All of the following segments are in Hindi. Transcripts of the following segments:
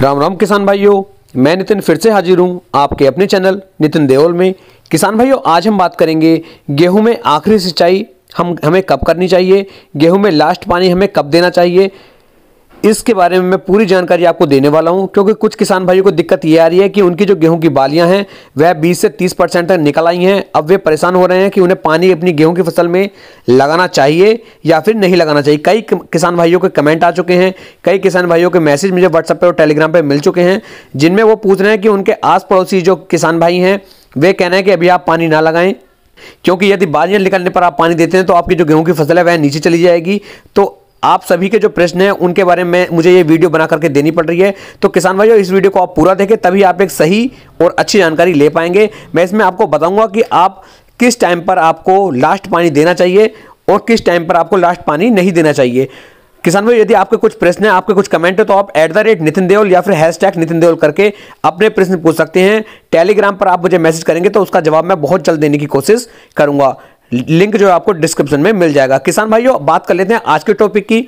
राम राम किसान भाइयों मैं नितिन फिर से हाजिर हूं आपके अपने चैनल नितिन देओल में किसान भाइयों आज हम बात करेंगे गेहूं में आखिरी सिंचाई हम हमें कब करनी चाहिए गेहूं में लास्ट पानी हमें कब देना चाहिए इसके बारे में मैं पूरी जानकारी आपको देने वाला हूं क्योंकि कुछ किसान भाइयों को दिक्कत ये आ रही है कि उनकी जो गेहूं की बालियां हैं वह 20 से 30 परसेंट तक निकल आई हैं अब वे परेशान हो रहे हैं कि उन्हें पानी अपनी गेहूं की फसल में लगाना चाहिए या फिर नहीं लगाना चाहिए कई किसान भाइयों के कमेंट आ चुके हैं कई किसान भाइयों के मैसेज मुझे व्हाट्सएप पर और टेलीग्राम पर मिल चुके हैं जिनमें वो पूछ रहे हैं कि उनके आस पड़ोसी जो किसान भाई हैं वे कह रहे हैं कि अभी आप पानी ना लगाएं क्योंकि यदि बालियां निकलने पर आप पानी देते हैं तो आपकी जो गेहूं की फसल है वह नीचे चली जाएगी तो आप सभी के जो प्रश्न हैं उनके बारे में मुझे ये वीडियो बना करके देनी पड़ रही है तो किसान भाइयों इस वीडियो को आप पूरा देखें तभी आप एक सही और अच्छी जानकारी ले पाएंगे मैं इसमें आपको बताऊंगा कि आप किस टाइम पर आपको लास्ट पानी देना चाहिए और किस टाइम पर आपको लास्ट पानी नहीं देना चाहिए किसान भाई यदि आपके कुछ प्रश्न है आपके कुछ कमेंट है तो आप at the rate Nitin Deol या फिर हैश टैग नितिन देओल करके अपने प्रश्न पूछ सकते हैं टेलीग्राम पर आप मुझे मैसेज करेंगे तो उसका जवाब मैं बहुत जल्द देने की कोशिश करूंगा लिंक जो है आपको डिस्क्रिप्शन में मिल जाएगा किसान भाइयों बात कर लेते हैं आज के टॉपिक की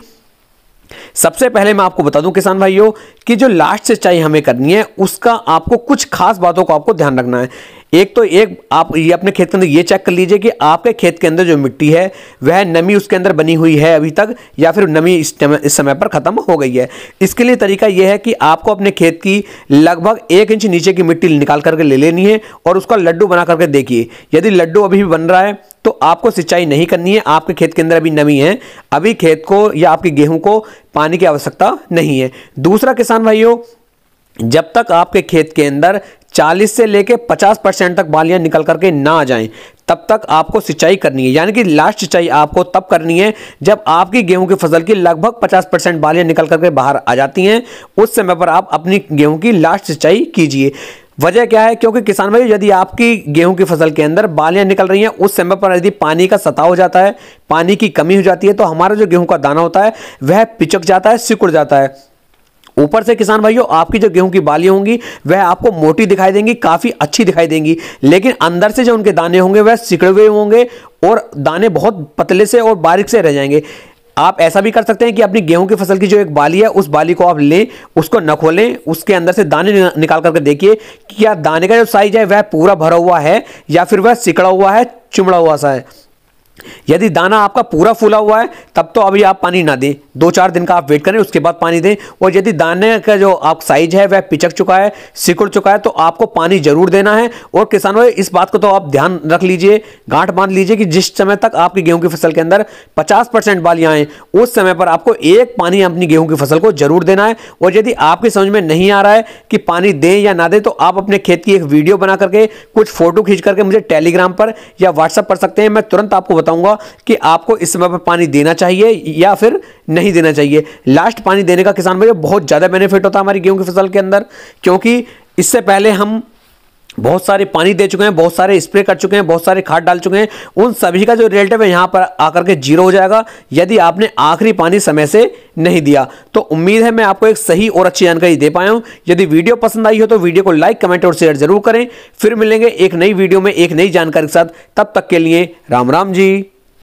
सबसे पहले मैं आपको बता दूं किसान भाइयों कि जो लास्ट सिंचाई हमें करनी है उसका आपको कुछ खास बातों को आपको ध्यान रखना है एक तो एक आप ये अपने खेत के अंदर ये चेक कर लीजिए कि आपके खेत के अंदर जो मिट्टी है वह नमी उसके अंदर बनी हुई है अभी तक या फिर नमी इस समय इस समय पर ख़त्म हो गई है इसके लिए तरीका यह है कि आपको अपने खेत की लगभग एक इंच नीचे की मिट्टी निकाल करके ले लेनी है और उसका लड्डू बना करके देखिए यदि लड्डू अभी भी बन रहा है तो आपको सिंचाई नहीं करनी है आपके खेत के अंदर अभी नमी है अभी खेत को या आपके गेहूं को पानी की आवश्यकता नहीं है दूसरा किसान भाइयों जब तक आपके खेत के अंदर 40 से लेके 50 परसेंट तक बालियां निकल करके ना आ जाएं तब तक आपको सिंचाई करनी है यानी कि लास्ट सिंचाई आपको तब करनी है जब आपकी गेहूं की फसल की लगभग 50 परसेंट बालियाँ निकल करके बाहर आ जाती हैं उस समय पर आप अपनी गेहूं की लास्ट सिंचाई कीजिए वजह क्या है क्योंकि किसान भाई यदि आपकी गेहूं की फसल के अंदर बालियां निकल रही हैं उस समय पर यदि पानी का सताव हो जाता है पानी की कमी हो जाती है तो हमारा जो गेहूं का दाना होता है वह पिचक जाता है सिकुड़ जाता है ऊपर से किसान भाइयों आपकी जो गेहूं की बालियां होंगी वह आपको मोटी दिखाई देंगी काफ़ी अच्छी दिखाई देंगी लेकिन अंदर से जो उनके दाने होंगे वह सिकड़े हुए होंगे और दाने बहुत पतले से और बारीक से रह जाएंगे आप ऐसा भी कर सकते हैं कि अपनी गेहूं की फसल की जो एक बाली है उस बाली को आप लें उसको न खोलें उसके अंदर से दाने निकाल करके देखिए क्या दाने का जो साइज है वह पूरा भरा हुआ है या फिर वह सिकड़ा हुआ है चुमड़ा हुआ सा है यदि दाना आपका पूरा फूला हुआ है तब तो अभी आप पानी ना दें दो चार दिन का आप वेट करें उसके बाद पानी दें और यदि दाने का जो आप साइज है वह पिचक चुका है सिकुड़ चुका है तो आपको पानी जरूर देना है और किसानों इस बात को तो आप ध्यान रख लीजिए गांठ बांध लीजिए कि जिस समय तक आपकी गेहूं की फसल के अंदर पचास परसेंट बालियां उस समय पर आपको एक पानी अपनी गेहूं की फसल को जरूर देना है और यदि आपकी समझ में नहीं आ रहा है कि पानी दें या ना दें तो आप अपने खेत की एक वीडियो बना करके कुछ फोटो खींच करके मुझे टेलीग्राम पर या व्हाट्सएप कर सकते हैं मैं तुरंत आपको बताऊंगा कि आपको इस समय पर पानी देना चाहिए या फिर नहीं देना चाहिए लास्ट पानी देने का किसान भाई बहुत ज़्यादा बेनिफिट होता है हमारी गेहूँ की फसल के अंदर क्योंकि इससे पहले हम बहुत सारे पानी दे चुके हैं बहुत सारे स्प्रे कर चुके हैं बहुत सारे खाद डाल चुके हैं उन सभी का जो रिलेटिव है यहाँ पर आकर के जीरो हो जाएगा यदि आपने आखिरी पानी समय से नहीं दिया तो उम्मीद है मैं आपको एक सही और अच्छी जानकारी दे पाया हूँ यदि वीडियो पसंद आई हो तो वीडियो को लाइक कमेंट और शेयर जरूर करें फिर मिलेंगे एक नई वीडियो में एक नई जानकारी के साथ तब तक के लिए राम राम जी